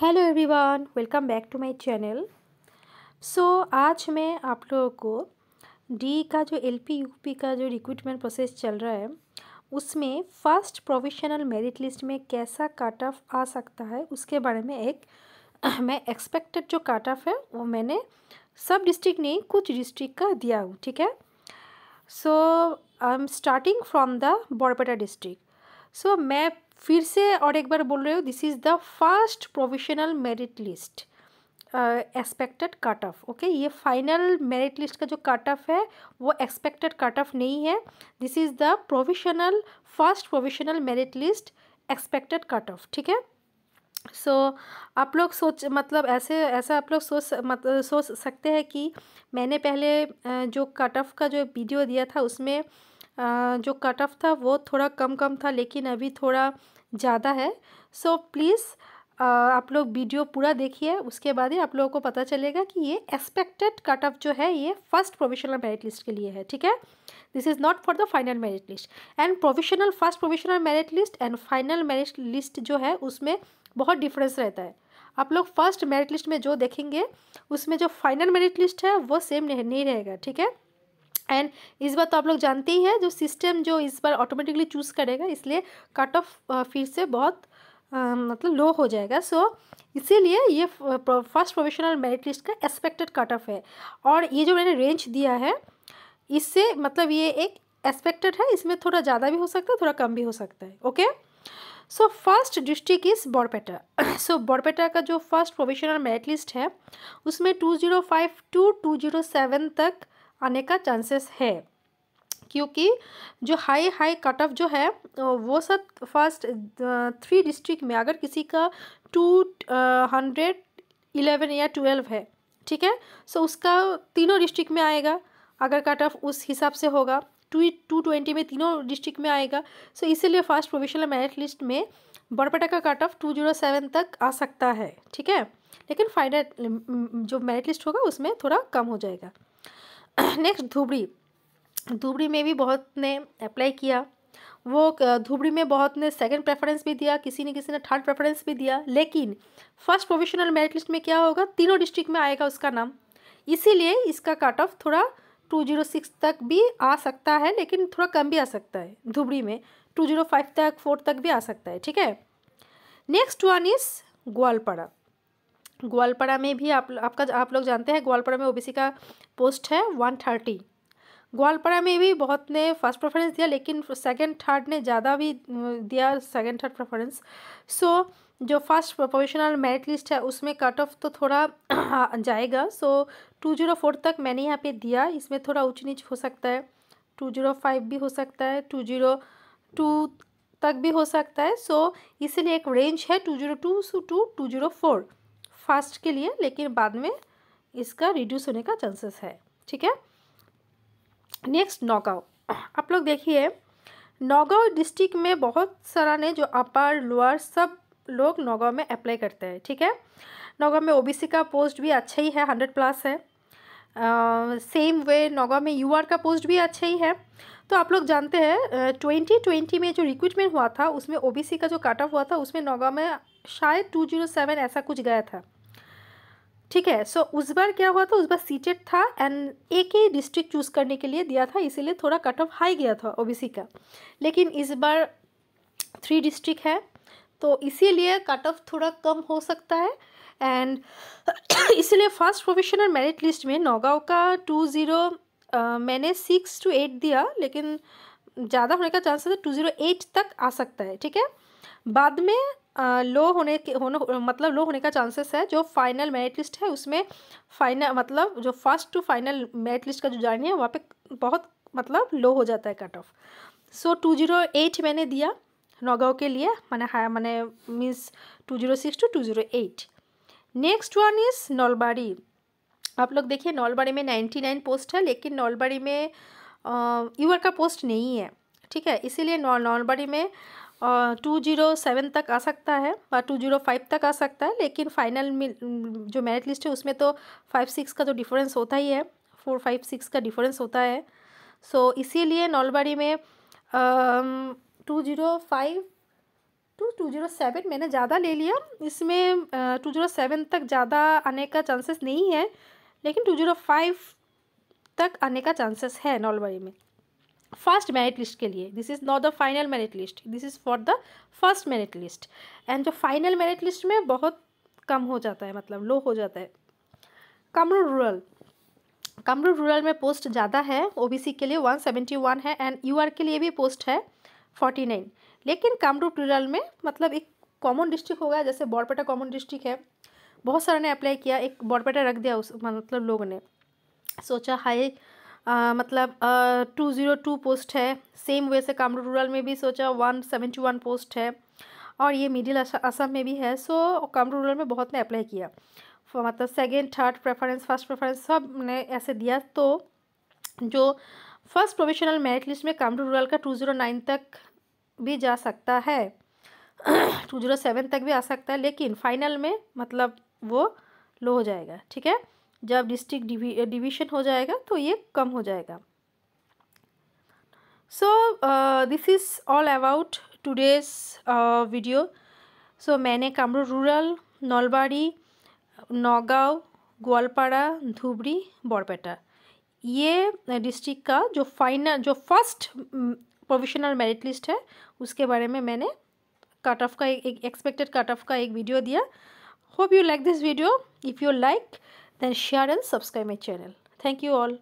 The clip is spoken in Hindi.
hello everyone welcome back to my channel so आज मैं आप लोगों को डी का जो एल पी यू पी का जो रिक्रूटमेंट प्रोसेस चल रहा है उसमें फर्स्ट प्रोविशनल मेरिट लिस्ट में कैसा काट ऑफ आ सकता है उसके बारे में एक मैं एक्सपेक्टेड जो काट ऑफ है वो मैंने सब डिस्ट्रिक्ट नहीं कुछ डिस्ट्रिक्ट का दिया हूँ ठीक है so I am starting from the Barpeta district so मैं फिर से और एक बार बोल रहे हो this is the first provisional merit list expected cut off okay ये फाइनल मेरिट लिस्ट का जो कट ऑफ है वो एक्सपेक्टेड कट ऑफ नहीं है this is the provisional first provisional merit list expected cut off ठीक है सो so, आप लोग सोच मतलब ऐसे ऐसा आप लोग सोच मत, सोच सकते हैं कि मैंने पहले uh, जो कट ऑफ का जो वीडियो दिया था उसमें uh, जो कट ऑफ था वो थोड़ा कम कम था लेकिन अभी थोड़ा ज़्यादा है सो so, प्लीज़ आप लोग वीडियो पूरा देखिए उसके बाद ही आप लोगों को पता चलेगा कि ये एक्सपेक्टेड कट ऑफ जो है ये फर्स्ट प्रोविशनल मेरिट लिस्ट के लिए है ठीक है this is not for the final merit list and provisional first provisional merit list and final merit list जो है उसमें बहुत डिफरेंस रहता है आप लोग फर्स्ट मेरिट लिस्ट में जो देखेंगे उसमें जो फाइनल मेरिट लिस्ट है वो सेम नहीं रहेगा ठीक है एंड इस बार तो आप लोग जानते ही हैं जो सिस्टम जो इस बार ऑटोमेटिकली चूज़ करेगा इसलिए कट ऑफ फिर से बहुत मतलब लो हो जाएगा सो इसीलिए ये फर्स्ट प्रोफेशनल मेरिट लिस्ट का एक्सपेक्टेड कट ऑफ है और ये जो मैंने रेंज दिया है इससे मतलब ये एक एक्सपेक्टेड है इसमें थोड़ा ज़्यादा भी हो सकता है थोड़ा कम भी हो सकता है okay so first district is Barpeta so Barpeta का जो फर्स्ट प्रोफेशनल मेरिट लिस्ट है उसमें two zero five two two zero seven तक आने का चांसेस है क्योंकि जो हाई हाई कट ऑफ जो है वो सब फर्स्ट थ्री डिस्ट्रिक्ट में अगर किसी का टू हंड्रेड इलेवन या ट्वेल्व है ठीक है सो उसका तीनों डिस्ट्रिक्ट में आएगा अगर कट ऑफ उस हिसाब से होगा टू टू ट्वेंटी में तीनों डिस्ट्रिक्ट में आएगा सो इसीलिए फर्स्ट प्रोविशनल मेरिट लिस्ट में बड़पटा का cut off two zero seven तक आ सकता है ठीक है लेकिन फाइनल जो मेरिट लिस्ट होगा उसमें थोड़ा कम हो जाएगा नेक्स्ट धुबड़ी धुबड़ी में भी बहुत ने अप्लाई किया वो धुबड़ी में बहुत ने सेकंड प्रेफरेंस भी दिया किसी ने किसी ने थर्ड प्रेफरेंस भी दिया लेकिन फर्स्ट प्रोविशनल मेरिट लिस्ट में क्या होगा तीनों डिस्ट्रिक्ट में आएगा उसका नाम इसीलिए इसका कट ऑफ थोड़ा टू जीरो सिक्स तक भी आ सकता है लेकिन थोड़ा कम भी आ सकता है धुबड़ी में टू जीरो फाइव तक फोर तक भी आ सकता है ठीक है next one is Goalpara Goalpara में भी आप आपका आप लोग जानते हैं ग्वालपाड़ा में ओबीसी का पोस्ट है वन थर्टी ग्वालपाड़ा में भी बहुत ने फर्स्ट प्रेफरेंस दिया लेकिन सेकंड थर्ड ने ज़्यादा भी दिया सेकंड थर्ड प्रेफरेंस सो जो फर्स्ट प्रोफेशनल मेरिट लिस्ट है उसमें कट ऑफ तो थोड़ा जाएगा सो टू जीरो फोर तक मैंने यहाँ पे दिया इसमें थोड़ा ऊंच नीच हो सकता है टू जीरो फाइव भी हो सकता है टू जीरो टू तक भी हो सकता है सो so, इसलिए एक रेंज है two zero two two two zero four first के लिए लेकिन बाद में इसका रिड्यूस होने का चांसेस है ठीक है नेक्स्ट नौगांव आप लोग देखिए नौगांव डिस्ट्रिक्ट में बहुत सारा ने जो अपर लोअर सब लोग नौगांव में अप्लाई करते हैं ठीक है नौगांव में ओबीसी का पोस्ट भी अच्छा ही है हंड्रेड प्लस है सेम वे नौगांव में यूआर का पोस्ट भी अच्छा ही है तो आप लोग जानते हैं ट्वेंटी ट्वेंटी में जो रिक्रूटमेंट हुआ था उसमें ओबीसी का जो कट ऑफ हुआ था उसमें नौगांव में शायद टू जीरो सेवन ऐसा कुछ गया था ठीक है सो so, उस बार क्या हुआ था उस बार सीटेट था एंड एक ही डिस्ट्रिक्ट चूज़ करने के लिए दिया था इसीलिए थोड़ा कट ऑफ हाई गया था ओबीसी का लेकिन इस बार थ्री डिस्ट्रिक्ट है तो इसीलिए कट ऑफ थोड़ा कम हो सकता है एंड इसीलिए फर्स्ट प्रोफेशनल मेरिट लिस्ट में नौगांव का टू ज़ीरो मैंने सिक्स टू एट दिया लेकिन ज़्यादा होने का चांसेस है टू ज़ीरो एट तक आ सकता है ठीक है बाद में आ, लो होने के होने मतलब लो होने का चांसेस है जो फाइनल मेरिट लिस्ट है उसमें फाइनल मतलब जो first to final merit list का जो जर्नी है वहाँ पे बहुत मतलब लो हो जाता है cut off so two zero eight मैंने दिया नौगांव के लिए मैंने हाया मैंने means two zero six two two zero eight next one is Nalbari आप लोग देखिए नौलबाड़ी में नाइन्टी नाइन पोस्ट है लेकिन नौलबाड़ी में यूवर का पोस्ट नहीं है ठीक है इसीलिए नौ नौलबाड़ी में टू जीरो सेवन तक आ सकता है और टू जीरो फाइव तक आ सकता है लेकिन फाइनल जो मेरिट लिस्ट है उसमें तो फाइव सिक्स का तो डिफरेंस होता ही है फोर फाइव सिक्स का डिफरेंस होता है सो so, इसीलिए नॉलबाड़ी में two zero five two two zero seven मैंने ज़्यादा ले लिया इसमें टू जीरो सेवन तक ज़्यादा आने का चांसेस नहीं है लेकिन टू जीरो फाइव तक आने का चांसेस है नॉलबाड़ी में फर्स्ट मेरिट लिस्ट के लिए this is not the final merit list this is for the first merit list and जो फाइनल मेरिट लिस्ट में बहुत कम हो जाता है मतलब लो हो जाता है कमरू रूरल कमरू रूरल में पोस्ट ज़्यादा है ओबीसी के लिए वन सेवेंटी वन है एंड यूआर के लिए भी पोस्ट है फोर्टी नाइन लेकिन कमरू रूरल में मतलब एक कॉमन डिस्ट्रिक्ट होगा जैसे बॉरपेटा कॉमन डिस्ट्रिक्ट है बहुत सारे ने अप्लाई किया एक बॉरपेटा रख दिया उस मतलब लोगों ने सोचा हाई आ, मतलब टू ज़ीरो टू पोस्ट है सेम वे से कामरू रूरल में भी सोचा वन सेवेंटी वन पोस्ट है और ये मिडिल असम में भी है सो कामरू रूरल में बहुत ने अप्लाई किया मतलब second third preference first preference सब ने ऐसे दिया तो जो फर्स्ट प्रोफेशनल मेरिट लिस्ट में कामरू रूरल का टू ज़ीरो नाइन तक भी जा सकता है टू ज़ीरो सेवन तक भी आ सकता है लेकिन फाइनल में मतलब वो लो हो जाएगा ठीक है जब डिस्ट्रिक्ट डिवीजन हो जाएगा तो ये कम हो जाएगा so this is all about today's video so मैंने कामरू रूरल नलबाड़ी नौगांव ग्वालपाड़ा धुबरी बरपेटा ये डिस्ट्रिक्ट का जो फाइनल जो फर्स्ट प्रोविशनल मेरिट लिस्ट है उसके बारे में मैंने कट ऑफ का एक एक्सपेक्टेड कट ऑफ का एक वीडियो दिया hope you like this video if you like then share and subscribe my channel thank you all